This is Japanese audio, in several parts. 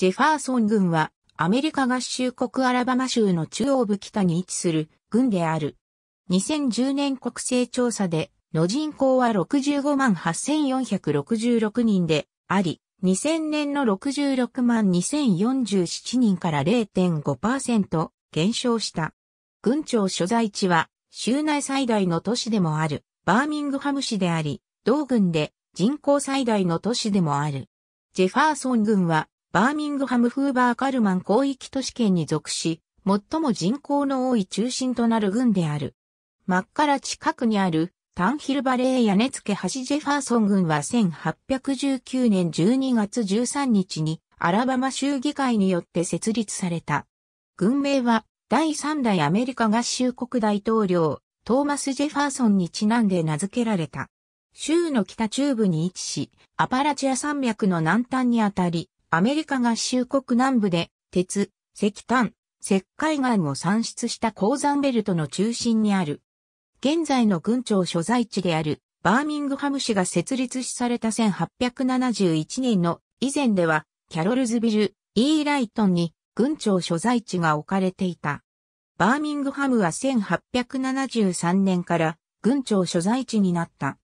ジェファーソン軍はアメリカ合衆国アラバマ州の中央部北に位置する軍である。2010年国勢調査での人口は65万8466人であり、2000年の66万2047人から0.5%減少した。軍庁所在地は州内最大の都市でもあるバーミングハム市であり、同軍で人口最大の都市でもある。ジェファーソン軍はバーミングハム・フーバー・カルマン広域都市圏に属し、最も人口の多い中心となる郡である。マッカラ近くにあるタンヒルバレー屋根付橋ジェファーソン郡は1819年12月13日にアラバマ州議会によって設立された。軍名は第3代アメリカ合衆国大統領トーマス・ジェファーソンにちなんで名付けられた。州の北中部に位置し、アパラチア山脈の南端にあたり、アメリカ合衆国南部で鉄、石炭、石灰岩を産出した鉱山ベルトの中心にある。現在の軍庁所在地であるバーミングハム市が設立された1871年の以前ではキャロルズビル、イーライトンに軍庁所在地が置かれていた。バーミングハムは1873年から軍庁所在地になった。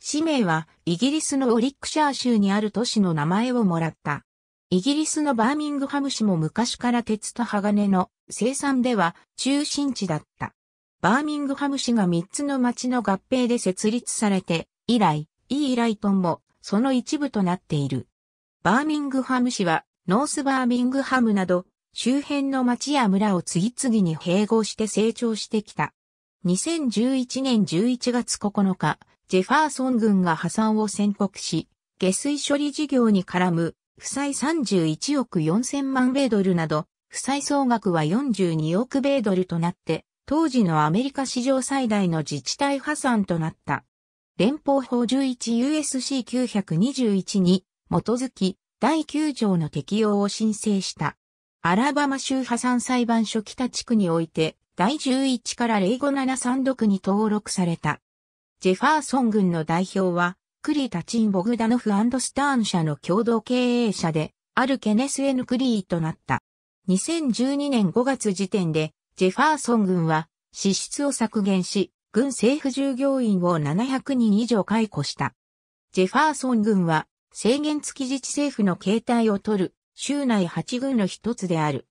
氏名はイギリスのオリックシャー州にある都市の名前をもらった。イギリスのバーミングハム市も昔から鉄と鋼の生産では中心地だった。バーミングハム市が3つの町の合併で設立されて、以来、イーライトンもその一部となっている。バーミングハム市は、ノースバーミングハムなど、周辺の町や村を次々に併合して成長してきた。2011年11月9日、ジェファーソン軍が破産を宣告し、下水処理事業に絡む負債31億4000万米ドルなど、負債総額は42億米ドルとなって、当時のアメリカ史上最大の自治体破産となった。連邦法 11USC921 に基づき、第9条の適用を申請した。アラバマ州破産裁判所北地区において、第11から0573独に登録された。ジェファーソン軍の代表は、クリータチン・ボグダノフスターン社の共同経営者で、あるケネス・エヌ・クリーとなった。2012年5月時点で、ジェファーソン軍は、支出を削減し、軍政府従業員を700人以上解雇した。ジェファーソン軍は、制限付き自治政府の形態を取る、州内8軍の一つである。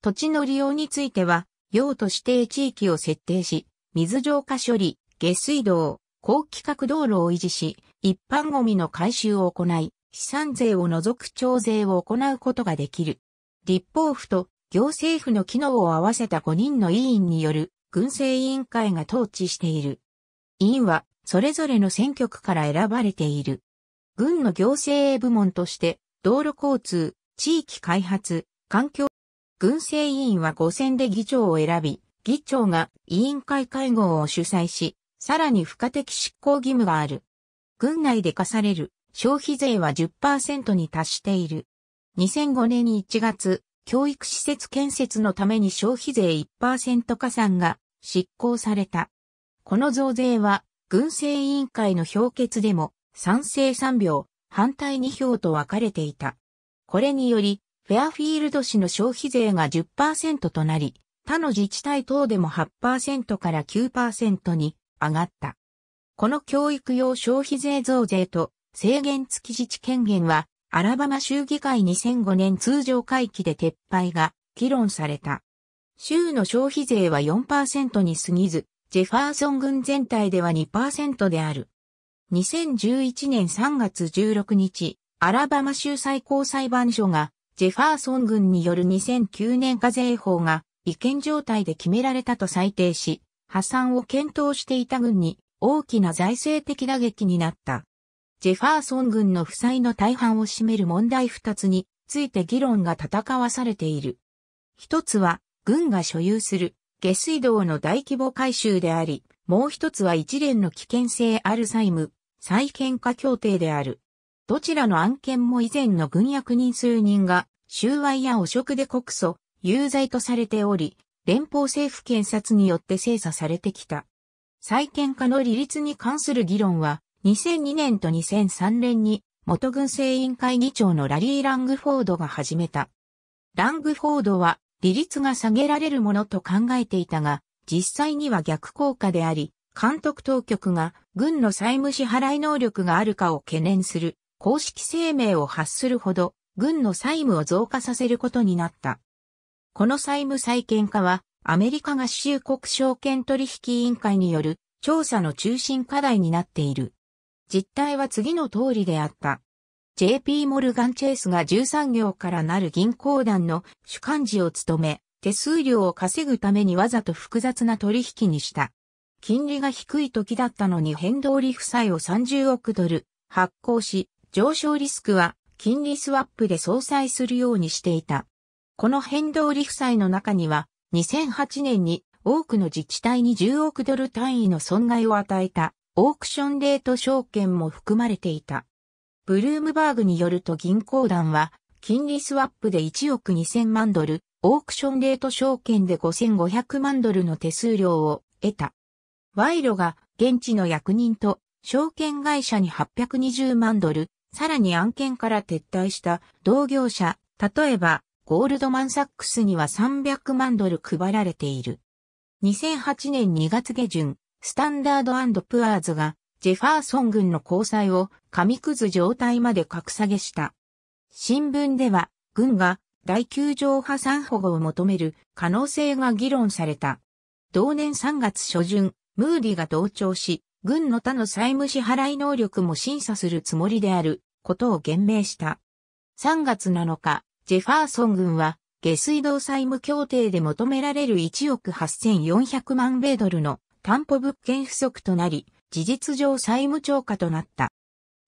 土地の利用については、用途指定地域を設定し、水浄化処理、下水道、高規格道路を維持し、一般ゴミの回収を行い、資産税を除く徴税を行うことができる。立法府と行政府の機能を合わせた5人の委員による軍政委員会が統治している。委員はそれぞれの選挙区から選ばれている。軍の行政部門として道路交通、地域開発、環境、軍政委員は5選で議長を選び、議長が委員会会合を主催し、さらに付加的執行義務がある。軍内で課される消費税は10%に達している。2005年1月、教育施設建設のために消費税1%加算が執行された。この増税は、軍政委員会の評決でも賛成3票、反対2票と分かれていた。これにより、フェアフィールド市の消費税が10%となり、他の自治体等でも8%から9%に上がった。この教育用消費税増税と制限付き自治権限は、アラバマ州議会2005年通常会期で撤廃が議論された。州の消費税は4%に過ぎず、ジェファーソン軍全体では2%である。2011年3月16日、アラバマ州最高裁判所が、ジェファーソン軍による2009年課税法が違憲状態で決められたと裁定し、破産を検討していた軍に大きな財政的打撃になった。ジェファーソン軍の負債の大半を占める問題2つについて議論が戦わされている。一つは、軍が所有する下水道の大規模改修であり、もう一つは一連の危険性ある債務、再権化協定である。どちらの案件も以前の軍役人数人が収賄や汚職で告訴、有罪とされており、連邦政府検察によって精査されてきた。再建化の利率に関する議論は、2002年と2003年に、元軍政委員会議長のラリー・ラングフォードが始めた。ラングフォードは、利率が下げられるものと考えていたが、実際には逆効果であり、監督当局が軍の債務支払い能力があるかを懸念する公式声明を発するほど軍の債務を増加させることになった。この債務再建化はアメリカ合衆国証券取引委員会による調査の中心課題になっている。実態は次の通りであった。JP モルガン・チェイスが13行からなる銀行団の主幹事を務め、手数料を稼ぐためにわざと複雑な取引にした。金利が低い時だったのに変動利負債を30億ドル発行し、上昇リスクは金利スワップで相殺するようにしていた。この変動利負債の中には2008年に多くの自治体に10億ドル単位の損害を与えたオークションレート証券も含まれていた。ブルームバーグによると銀行団は金利スワップで1億2000万ドル、オークションレート証券で5500万ドルの手数料を得た。賄賂が現地の役人と証券会社に820万ドル、さらに案件から撤退した同業者、例えばゴールドマンサックスには300万ドル配られている。2008年2月下旬、スタンダードプアーズがジェファーソン軍の交際を紙くず状態まで格下げした。新聞では、軍が第9条破産保護を求める可能性が議論された。同年3月初旬、ムーディが同調し、軍の他の債務支払い能力も審査するつもりであることを言明した。3月7日、ジェファーソン軍は、下水道債務協定で求められる1億8400万米ドルの担保物件不足となり、事実上債務超過となった。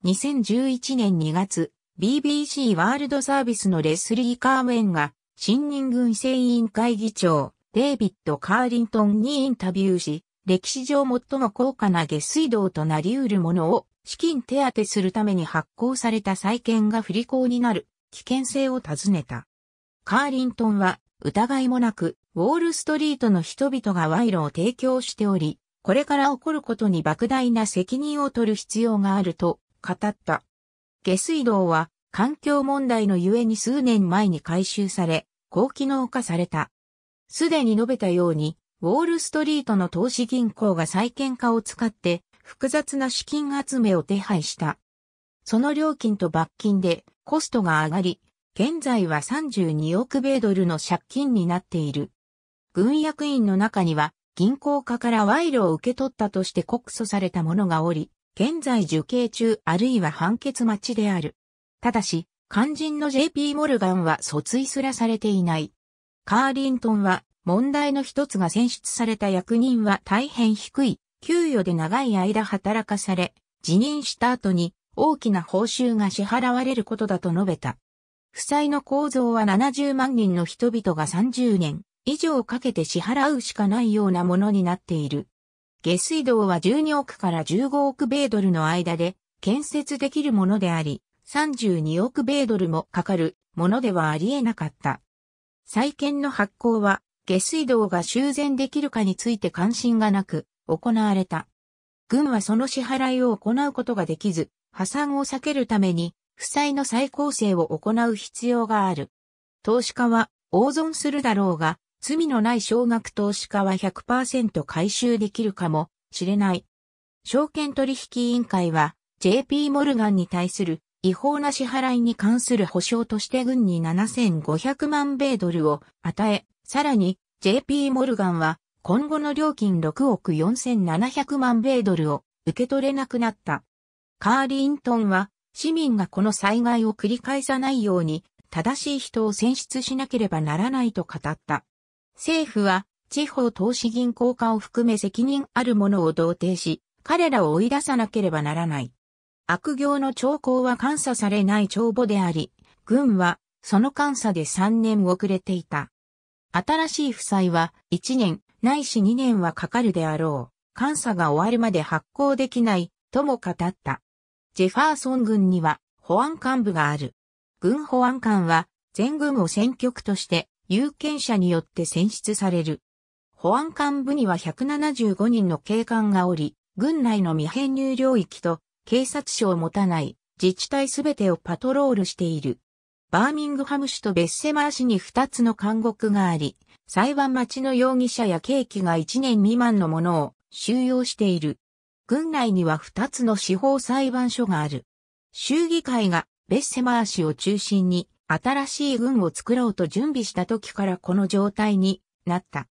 2011年2月、BBC ワールドサービスのレスリー・カーウェンが、新任軍政委員会議長、デイビッド・カーリントンにインタビューし、歴史上最も高価な下水道となり得るものを資金手当するために発行された債権が不履行になる危険性を尋ねた。カーリントンは疑いもなくウォールストリートの人々が賄賂を提供しており、これから起こることに莫大な責任を取る必要があると語った。下水道は環境問題のゆえに数年前に改修され、高機能化された。すでに述べたように、ウォールストリートの投資銀行が債権化を使って複雑な資金集めを手配した。その料金と罰金でコストが上がり、現在は32億米ドルの借金になっている。軍役員の中には銀行家から賄賂を受け取ったとして告訴された者がおり、現在受刑中あるいは判決待ちである。ただし、肝心の JP モルガンは訴追すらされていない。カーリントンは問題の一つが選出された役人は大変低い、給与で長い間働かされ、辞任した後に大きな報酬が支払われることだと述べた。負債の構造は70万人の人々が30年以上かけて支払うしかないようなものになっている。下水道は12億から15億米ドルの間で建設できるものであり、32億米ドルもかかるものではありえなかった。債券の発行は下水道が修繕できるかについて関心がなく行われた。軍はその支払いを行うことができず、破産を避けるために、負債の再構成を行う必要がある。投資家は、大損するだろうが、罪のない少額投資家は100%回収できるかもしれない。証券取引委員会は JP モルガンに対する違法な支払いに関する保証として軍に7500万米ドルを与え、さらに JP モルガンは今後の料金6億4700万米ドルを受け取れなくなった。カーリントンは、市民がこの災害を繰り返さないように、正しい人を選出しなければならないと語った。政府は、地方投資銀行家を含め責任ある者を同定し、彼らを追い出さなければならない。悪行の兆候は監査されない帳簿であり、軍はその監査で3年遅れていた。新しい負債は1年ないし2年はかかるであろう。監査が終わるまで発行できないとも語った。ジェファーソン軍には保安幹部がある。軍保安官は全軍を選挙区として有権者によって選出される。保安幹部には175人の警官がおり、軍内の未編入領域と警察署を持たない自治体すべてをパトロールしている。バーミングハム市とベッセマー市に2つの監獄があり、裁判待ちの容疑者や刑期が1年未満のものを収容している。郡内には2つの司法裁判所がある。州議会がベッセマー氏を中心に新しい軍を作ろうと準備した時からこの状態になった。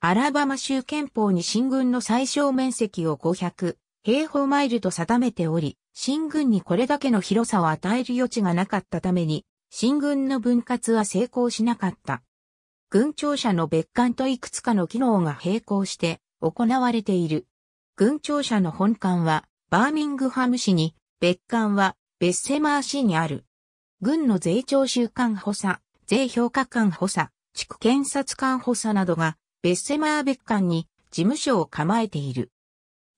アラバマ州憲法に新軍の最小面積を500平方マイルと定めており、新軍にこれだけの広さを与える余地がなかったために、新軍の分割は成功しなかった。軍庁舎の別館といくつかの機能が並行して行われている。軍庁舎の本館は、バーミングハム市に、別館は、ベッセマー市にある。軍の税庁習官補佐、税評価官補佐、地区検察官補佐などが、ベッセマー別館に事務所を構えている。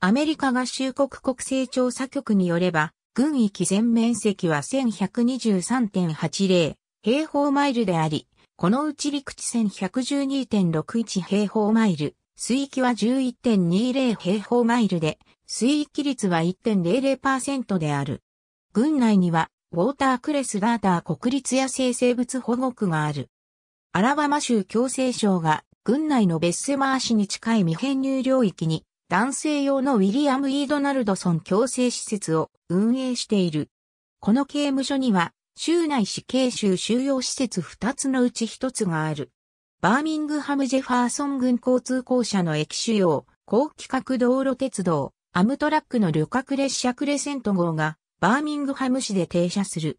アメリカ合衆国国勢調査局によれば、軍域全面積は1123.80平方マイルであり、このうち陸地線112.61平方マイル、水域は11.20平方マイルで、水域率は1.00%である。郡内には、ウォータークレスラーター国立野生生物保護区がある。アラバマ州共生省が、郡内のベッセマー市に近い未編入領域に、男性用のウィリアム・イードナルドソン共生施設を運営している。この刑務所には、州内市刑州収容施設2つのうち1つがある。バーミングハム・ジェファーソン軍交通公社の駅主要、高規格道路鉄道、アムトラックの旅客列車クレセント号が、バーミングハム市で停車する。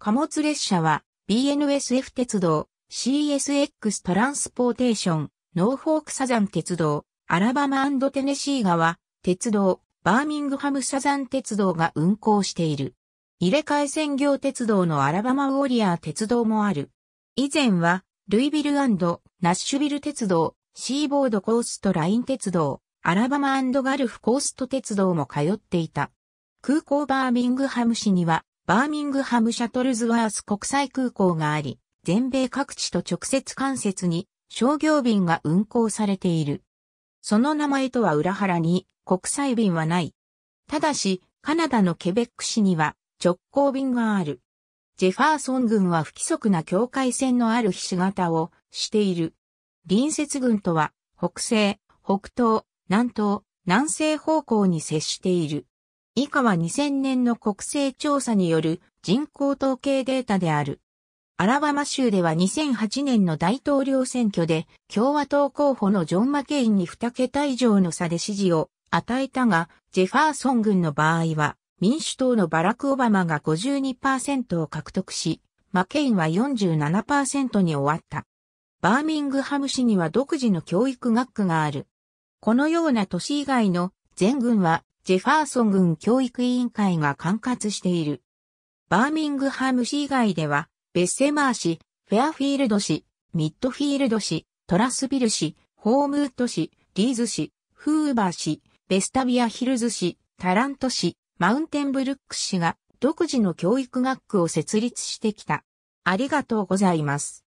貨物列車は、BNSF 鉄道、CSX トランスポーテーション、ノーフォークサザン鉄道、アラバマテネシー川、鉄道、バーミングハムサザン鉄道が運行している。入れ替え専業鉄道のアラバマウォリアー鉄道もある。以前は、ルイビルナッシュビル鉄道、シーボードコーストライン鉄道、アラバマガルフコースト鉄道も通っていた。空港バーミングハム市には、バーミングハムシャトルズワース国際空港があり、全米各地と直接間接に商業便が運航されている。その名前とは裏腹に国際便はない。ただし、カナダのケベック市には直行便がある。ジェファーソン軍は不規則な境界線のあるひし形をしている。隣接軍とは、北西、北東、南東、南西方向に接している。以下は2000年の国勢調査による人口統計データである。アラバマ州では2008年の大統領選挙で共和党候補のジョン・マケインに2桁以上の差で支持を与えたが、ジェファーソン軍の場合は民主党のバラク・オバマが52%を獲得し、マケインは47%に終わった。バーミングハム市には独自の教育学区がある。このような都市以外の全軍はジェファーソン軍教育委員会が管轄している。バーミングハム市以外では、ベッセマー市、フェアフィールド市、ミッドフィールド市、トラスビル市、ホームウッド市、リーズ市、フーバー市、ベスタビアヒルズ市、タラント市、マウンテンブルック氏が独自の教育学区を設立してきた。ありがとうございます。